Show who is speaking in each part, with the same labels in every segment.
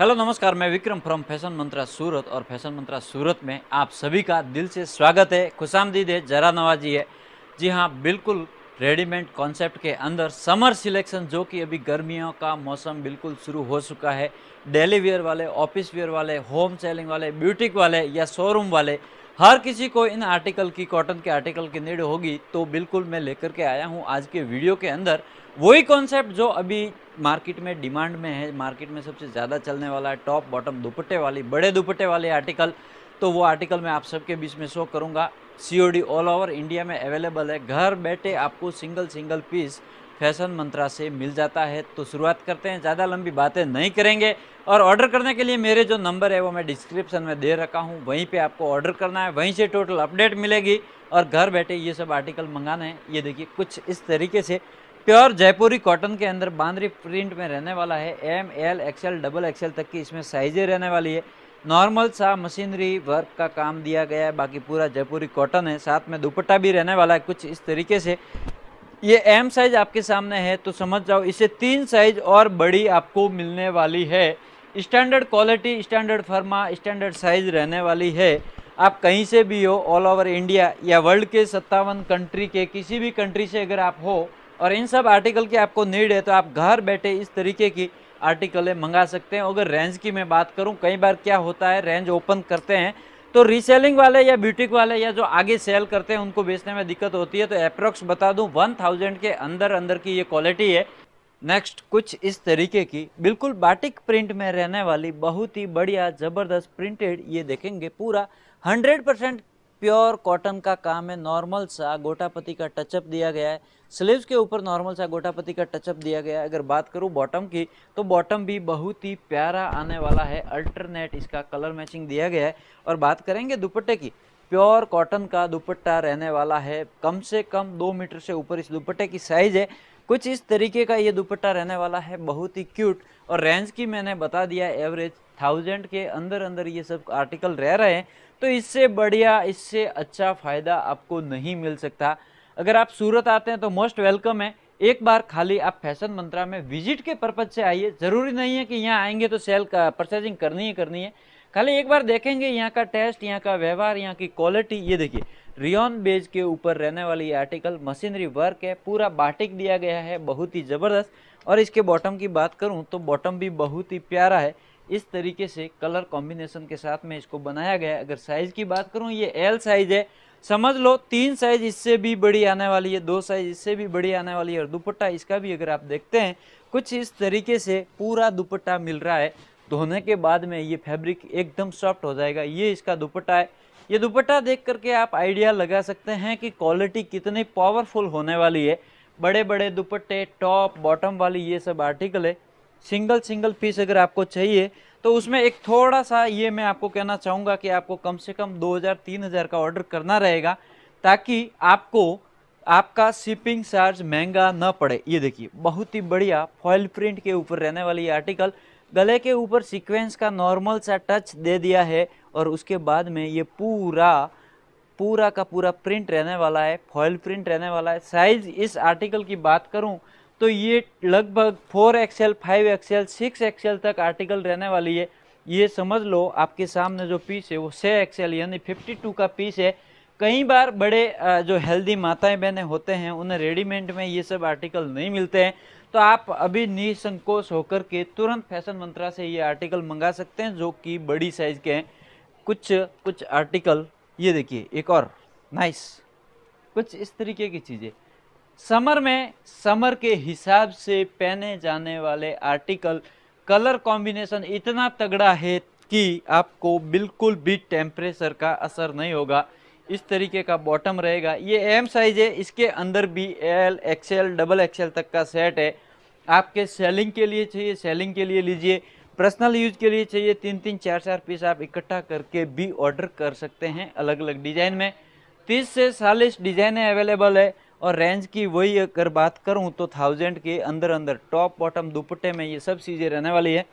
Speaker 1: hello नमस्कार मैं Vikram from Fashion Mantra Surat और फैशन मंत्रा सूरत में आप सभी का दिल से स्वागत है खुशामदीद है जरा नवाजी है जी हाँ बिल्कुल रेडीमेड कॉन्सेप्ट के अंदर समर सिलेक्शन जो कि अभी गर्मियों का मौसम बिल्कुल शुरू हो चुका है डेली वेयर वाले ऑफिस वेयर वाले होम सेलिंग वाले ब्यूटिक वाले या शोरूम वाले हर किसी को इन आर्टिकल की कॉटन के आर्टिकल की नीड होगी तो बिल्कुल मैं लेकर के आया हूँ आज के वीडियो के अंदर वही कॉन्सेप्ट जो अभी मार्केट में डिमांड में है मार्केट में सबसे ज़्यादा चलने वाला है टॉप बॉटम दुपट्टे वाली बड़े दुपट्टे वाले आर्टिकल तो वो आर्टिकल मैं आप सबके बीच में शो करूँगा सी ऑल ओवर इंडिया में अवेलेबल है घर बैठे आपको single single piece Fashion Mantra से मिल जाता है तो शुरुआत करते हैं ज़्यादा लंबी बातें नहीं करेंगे और ऑर्डर करने के लिए मेरे जो नंबर है वो मैं डिस्क्रिप्शन में दे रखा हूँ वहीं पे आपको ऑर्डर करना है वहीं से टोटल अपडेट मिलेगी और घर बैठे ये सब आर्टिकल मंगाना है ये देखिए कुछ इस तरीके से प्योर जयपुरी कॉटन के अंदर बांद्री प्रिंट में रहने वाला है M L XL double XL तक की इसमें साइजें रहने वाली है नॉर्मल सा मशीनरी वर्क का काम दिया गया है बाकी पूरा जयपुरी कॉटन है साथ में दुपट्टा भी रहने वाला है कुछ इस तरीके से ये एम साइज आपके सामने है तो समझ जाओ इसे तीन साइज और बड़ी आपको मिलने वाली है स्टैंडर्ड क्वालिटी स्टैंडर्ड फर्मा स्टैंडर्ड साइज रहने वाली है आप कहीं से भी हो ऑल ओवर इंडिया या वर्ल्ड के सत्तावन कंट्री के किसी भी कंट्री से अगर आप हो और इन सब आर्टिकल की आपको नीड है तो आप घर बैठे इस तरीके की आर्टिकलें मंगा सकते हैं अगर रेंज की मैं बात करूं कई बार क्या होता है रेंज ओपन करते हैं तो रीसेलिंग वाले या ब्यूटिक वाले या जो आगे सेल करते हैं उनको बेचने में दिक्कत होती है तो अप्रोक्स बता दूं वन थाउजेंड के अंदर अंदर की ये क्वालिटी है नेक्स्ट कुछ इस तरीके की बिल्कुल बाटिक प्रिंट में रहने वाली बहुत ही बढ़िया ज़बरदस्त प्रिंटेड ये देखेंगे पूरा हंड्रेड परसेंट प्योर कॉटन का काम है नॉर्मल सा गोटापति का टचअप दिया गया है स्लीव्स के ऊपर नॉर्मल सा गोटापति का टचअप दिया गया है अगर बात करूँ बॉटम की तो बॉटम भी बहुत ही प्यारा आने वाला है अल्टरनेट इसका कलर मैचिंग दिया गया है और बात करेंगे दुपट्टे की प्योर कॉटन का दुपट्टा रहने वाला है कम से कम दो मीटर से ऊपर इस दुपट्टे की साइज़ है कुछ इस तरीके का ये दुपट्टा रहने वाला है बहुत ही क्यूट और रेंज की मैंने बता दिया एवरेज थाउजेंड के अंदर अंदर ये सब आर्टिकल रह रहे हैं तो इससे बढ़िया इससे अच्छा फ़ायदा आपको नहीं मिल सकता अगर आप सूरत आते हैं तो मोस्ट वेलकम है एक बार खाली आप फैशन मंत्रा में विजिट के पर्पज से आइए ज़रूरी नहीं है कि यहाँ आएंगे तो सेल का परचेजिंग करनी ही करनी है खाली एक बार देखेंगे यहाँ का टेस्ट यहाँ का व्यवहार यहाँ की क्वालिटी ये देखिए रियॉन बेज के ऊपर रहने वाली आर्टिकल मशीनरी वर्क है पूरा बाटिक दिया गया है बहुत ही ज़बरदस्त और इसके बॉटम की बात करूँ तो बॉटम भी बहुत ही प्यारा है इस तरीके से कलर कॉम्बिनेशन के साथ में इसको बनाया गया है अगर साइज़ की बात करूँ ये एल साइज़ है समझ लो तीन साइज इससे भी बड़ी आने वाली है दो साइज इससे भी बड़ी आने वाली है और दुपट्टा इसका भी अगर आप देखते हैं कुछ इस तरीके से पूरा दुपट्टा मिल रहा है धोने के बाद में ये फैब्रिक एकदम सॉफ्ट हो जाएगा ये इसका दुपट्टा है ये दुपट्टा देख करके आप आइडिया लगा सकते हैं कि क्वालिटी कितनी पावरफुल होने वाली है बड़े बड़े दुपट्टे टॉप बॉटम वाली ये सब आर्टिकल है सिंगल सिंगल पीस अगर आपको चाहिए तो उसमें एक थोड़ा सा ये मैं आपको कहना चाहूँगा कि आपको कम से कम 2000 3000 का ऑर्डर करना रहेगा ताकि आपको आपका शिपिंग चार्ज महंगा न पड़े ये देखिए बहुत ही बढ़िया फॉयल प्रिंट के ऊपर रहने वाली ये आर्टिकल गले के ऊपर सीक्वेंस का नॉर्मल सा टच दे दिया है और उसके बाद में ये पूरा पूरा का पूरा प्रिंट रहने वाला है फॉयल प्रिंट रहने वाला है साइज इस आर्टिकल की बात करूँ तो ये लगभग four XL five XL six XL तक आर्टिकल रहने वाली है ये समझ लो आपके सामने जो पीस है वो छः एक्सेल यानी फिफ्टी टू का पीस है कई बार बड़े जो हेल्दी माताएं बहनें होते हैं उन्हें रेडीमेड में ये सब आर्टिकल नहीं मिलते हैं तो आप अभी निसंकोच होकर के तुरंत फैशन मंत्रा से ये आर्टिकल मंगा सकते हैं जो कि बड़ी साइज़ के हैं कुछ कुछ आर्टिकल ये देखिए एक और नाइस कुछ इस तरीके की चीज़ें समर में समर के हिसाब से पहने जाने वाले आर्टिकल कलर कॉम्बिनेशन इतना तगड़ा है कि आपको बिल्कुल भी टेम्परेचर का असर नहीं होगा इस तरीके का बॉटम रहेगा ये एम साइज है इसके अंदर भी एल एक्सएल डबल एक्सएल तक का सेट है आपके सेलिंग के लिए चाहिए सेलिंग के लिए लीजिए पर्सनल यूज के लिए चाहिए तीन तीन चार चार पीस आप इकट्ठा करके भी ऑर्डर कर सकते हैं अलग अलग डिज़ाइन में तीस से चालीस डिज़ाइने अवेलेबल है और रेंज की वही अगर बात करूँ तो थाउजेंड के अंदर अंदर टॉप बॉटम दुपट्टे में ये सब चीज़ें रहने वाली है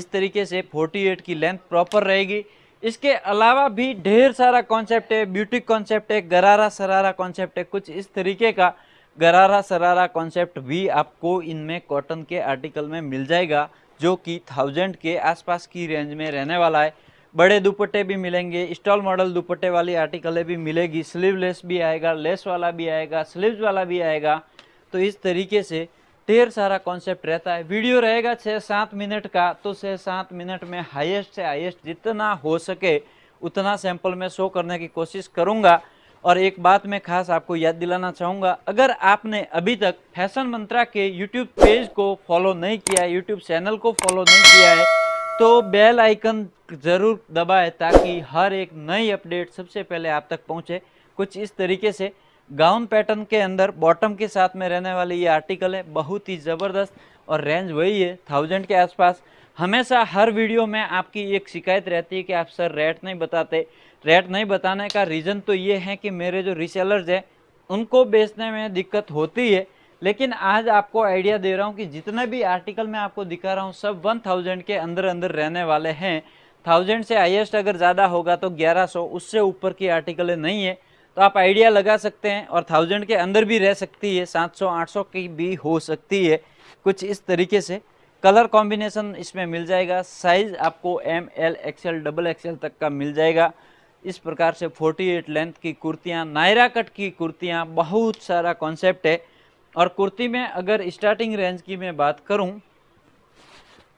Speaker 1: इस तरीके से 48 की लेंथ प्रॉपर रहेगी इसके अलावा भी ढेर सारा कॉन्सेप्ट है ब्यूटी कॉन्सेप्ट है गरारा सरारा कॉन्सेप्ट है कुछ इस तरीके का गरारा सरारा कॉन्सेप्ट भी आपको इनमें कॉटन के आर्टिकल में मिल जाएगा जो कि थाउजेंड के आसपास की रेंज में रहने वाला है बड़े दुपट्टे भी मिलेंगे स्टॉल मॉडल दुपट्टे वाली आर्टिकलें भी मिलेगी स्लीवलेस भी आएगा लेस वाला भी आएगा स्लीव्स वाला भी आएगा तो इस तरीके से ढेर सारा कॉन्सेप्ट रहता है वीडियो रहेगा छः सात मिनट का तो छः सात मिनट में हाईएस्ट से हाईएस्ट जितना हो सके उतना सैंपल में शो करने की कोशिश करूँगा और एक बात मैं खास आपको याद दिलाना चाहूँगा अगर आपने अभी तक फैशन मंत्रा के यूट्यूब पेज को फॉलो नहीं किया है यूट्यूब चैनल को फॉलो नहीं किया है तो बेल आइकन ज़रूर दबाएं ताकि हर एक नई अपडेट सबसे पहले आप तक पहुंचे कुछ इस तरीके से गाउन पैटर्न के अंदर बॉटम के साथ में रहने वाली ये आर्टिकल है बहुत ही ज़बरदस्त और रेंज वही है थाउजेंड के आसपास हमेशा हर वीडियो में आपकी एक शिकायत रहती है कि आप सर रेट नहीं बताते रेट नहीं बताने का रीज़न तो ये है कि मेरे जो रिसेलर्स हैं उनको बेचने में दिक्कत होती है लेकिन आज आपको आइडिया दे रहा हूँ कि जितने भी आर्टिकल मैं आपको दिखा रहा हूँ सब 1000 के अंदर अंदर रहने वाले हैं थाउजेंड से हाइएस्ट अगर ज़्यादा होगा तो 1100 उससे ऊपर की आर्टिकलें नहीं है तो आप आइडिया लगा सकते हैं और थाउजेंड के अंदर भी रह सकती है 700-800 की भी हो सकती है कुछ इस तरीके से कलर कॉम्बिनेशन इसमें मिल जाएगा साइज़ आपको M L XL double XL तक का मिल जाएगा इस प्रकार से 48 लेंथ की कुर्तियाँ नायरा कट की कुर्तियाँ बहुत सारा कॉन्सेप्ट है और कुर्ती में अगर स्टार्टिंग रेंज की मैं बात करूं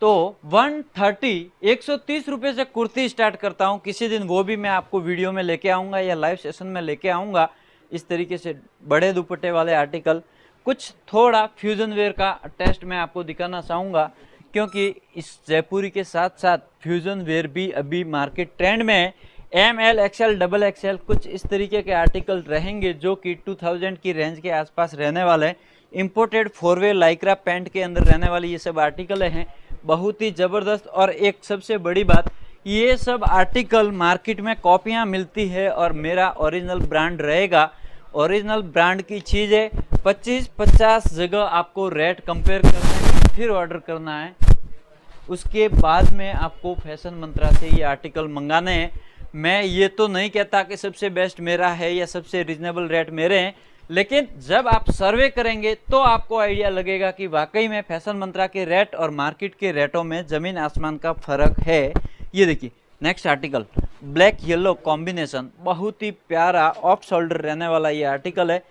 Speaker 1: तो 130 130 रुपए से कुर्ती स्टार्ट करता हूं किसी दिन वो भी मैं आपको वीडियो में लेके आऊंगा या लाइव सेशन में लेके आऊंगा इस तरीके से बड़े दुपट्टे वाले आर्टिकल कुछ थोड़ा फ्यूजन वेयर का टेस्ट मैं आपको दिखाना चाहूँगा क्योंकि इस जयपुरी के साथ साथ फ्यूजन वेयर भी अभी मार्केट ट्रेंड में है M L XL double XL कुछ इस तरीके के आर्टिकल रहेंगे जो कि 2000 की रेंज के आसपास रहने वाले हैं imported four way Lycra pant के अंदर रहने वाली ये सब आर्टिकल हैं बहुत ही ज़बरदस्त और एक सबसे बड़ी बात ये सब आर्टिकल मार्केट में कॉपियाँ मिलती है और मेरा ओरिजिनल ब्रांड रहेगा ओरिजिनल ब्रांड की चीजें पच्चीस पचास जगह आपको रेट कंपेयर करना है फिर ऑर्डर करना है उसके बाद में आपको फैशन मंत्रा से ये आर्टिकल मंगाने हैं मैं ये तो नहीं कहता कि सबसे बेस्ट मेरा है या सबसे रिजनेबल रेट मेरे हैं लेकिन जब आप सर्वे करेंगे तो आपको आइडिया लगेगा कि वाकई में फैशन मंत्रा के रेट और मार्केट के रेटों में ज़मीन आसमान का फर्क है ये देखिए next article black yellow combination बहुत ही प्यारा ऑफ शोल्डर रहने वाला ये आर्टिकल है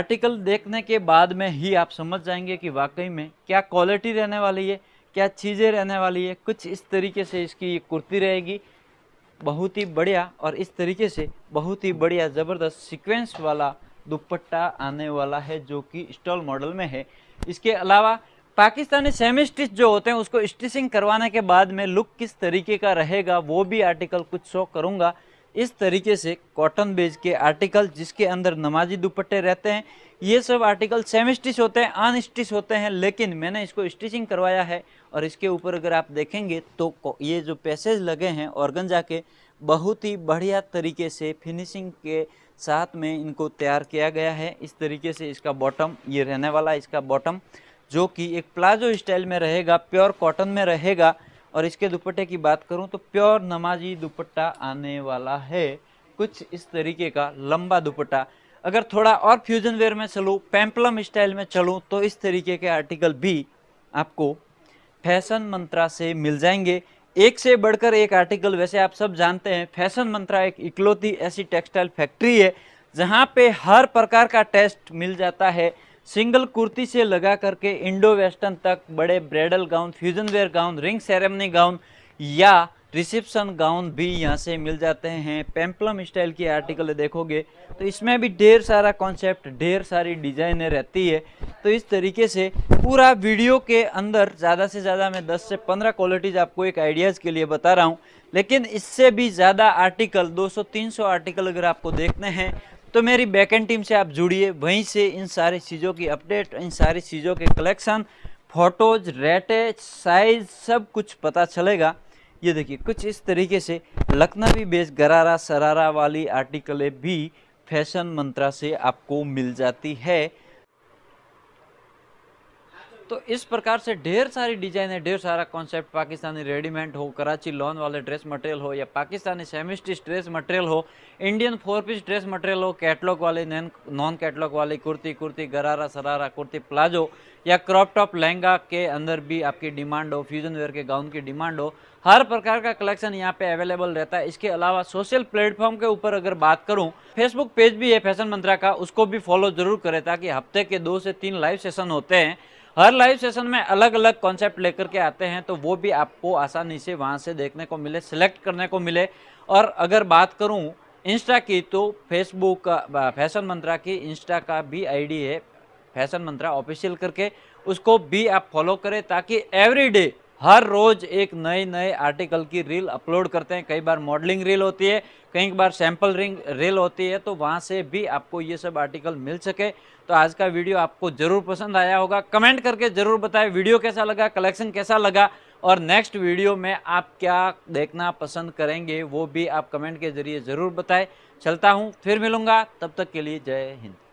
Speaker 1: आर्टिकल देखने के बाद में ही आप समझ जाएंगे कि वाकई में क्या क्वालिटी रहने वाली है क्या चीज़ें रहने वाली है कुछ इस तरीके से इसकी ये कुर्ती रहेगी बहुत ही बढ़िया और इस तरीके से बहुत ही बढ़िया ज़बरदस्त सीक्वेंस वाला दुपट्टा आने वाला है जो कि स्टॉल मॉडल में है इसके अलावा पाकिस्तानी सेमी स्टिच जो होते हैं उसको स्टिचिंग करवाने के बाद में लुक किस तरीके का रहेगा वो भी आर्टिकल कुछ शो करूँगा इस तरीके से कॉटन बेज के आर्टिकल जिसके अंदर नमाजी दुपट्टे रहते हैं ये सब आर्टिकल सेम स्टिच होते हैं अन स्टिच होते हैं लेकिन मैंने इसको स्टिचिंग करवाया है और इसके ऊपर अगर आप देखेंगे तो ये जो पैसेज लगे हैं ऑर्गनजा के बहुत ही बढ़िया तरीके से फिनिशिंग के साथ में इनको तैयार किया गया है इस तरीके से इसका बॉटम ये रहने वाला इसका बॉटम जो कि एक प्लाजो स्टाइल में रहेगा प्योर कॉटन में रहेगा और इसके दुपट्टे की बात करूं तो प्योर नमाजी दुपट्टा आने वाला है कुछ इस तरीके का लंबा दुपट्टा अगर थोड़ा और फ्यूजन वेयर में चलूँ पैम्पलम स्टाइल में चलूँ तो इस तरीके के आर्टिकल भी आपको फैशन मंत्रा से मिल जाएंगे एक से बढ़कर एक आर्टिकल वैसे आप सब जानते हैं फैशन मंत्रा एक इकलौती ऐसी टेक्सटाइल फैक्ट्री है जहाँ पे हर प्रकार का टेस्ट मिल जाता है सिंगल कुर्ती से लगा करके इंडो वेस्टर्न तक बड़े bridal gown fusion wear gown ring ceremony gown या रिसेप्शन गाउन भी यहाँ से मिल जाते हैं पेम्पलम स्टाइल की आर्टिकल देखोगे तो इसमें भी ढेर सारा कॉन्सेप्ट ढेर सारी डिजाइनें रहती है तो इस तरीके से पूरा वीडियो के अंदर ज़्यादा से ज़्यादा मैं 10 से 15 क्वालिटीज़ आपको एक आइडियाज़ के लिए बता रहा हूँ लेकिन इससे भी ज़्यादा आर्टिकल 200-300 आर्टिकल अगर आपको देखने हैं तो मेरी बैकेंड टीम से आप जुड़िए वहीं से इन सारी चीज़ों की अपडेट इन सारी चीज़ों के कलेक्शन फ़ोटोज़ रेटेज साइज सब कुछ पता चलेगा ये देखिए कुछ इस तरीके से लखनवी बेस गरारा सरारा वाली आर्टिकलें भी फैशन मंत्रा से आपको मिल जाती है तो इस प्रकार से ढेर सारी डिजाइन है ढेर सारा कॉन्सेप्ट पाकिस्तानी रेडीमेड हो कराची लॉन वाले ड्रेस मटेरियल हो या पाकिस्तानी सेमिस्टिच ड्रेस मटेरियल हो Indian four piece dress material हो कैटलॉग वाले नॉन कैटलॉग वाली कुर्ती कुर्ती गरारा सरारा कुर्ती प्लाजो या क्रॉप टॉप लहंगा के अंदर भी आपकी डिमांड हो फ्यूजन वेयर के गाउन की डिमांड हो हर प्रकार का कलेक्शन यहाँ पे अवेलेबल रहता है इसके अलावा सोशल प्लेटफॉर्म के ऊपर अगर बात करूँ फेसबुक पेज भी है फैशन मंत्रा का उसको भी फॉलो जरूर करें ताकि हफ्ते के दो से तीन लाइव सेशन होते हैं हर लाइव सेशन में अलग अलग कॉन्सेप्ट लेकर के आते हैं तो वो भी आपको आसानी से वहाँ से देखने को मिले सिलेक्ट करने को मिले और अगर बात करूँ इंस्टा की तो फेसबुक का फैशन मंत्रा की इंस्टा का भी आईडी है फैशन मंत्रा ऑफिशियल करके उसको भी आप फॉलो करें ताकि एवरीडे हर रोज एक नए नए आर्टिकल की रील अपलोड करते हैं कई बार मॉडलिंग रील होती है कई बार सैंपल रिंग रील होती है तो वहाँ से भी आपको ये सब आर्टिकल मिल सके तो आज का वीडियो आपको ज़रूर पसंद आया होगा कमेंट करके ज़रूर बताएं वीडियो कैसा लगा कलेक्शन कैसा लगा और नेक्स्ट वीडियो में आप क्या देखना पसंद करेंगे वो भी आप कमेंट के ज़रिए ज़रूर बताएं चलता हूँ फिर मिलूँगा तब तक के लिए जय हिंद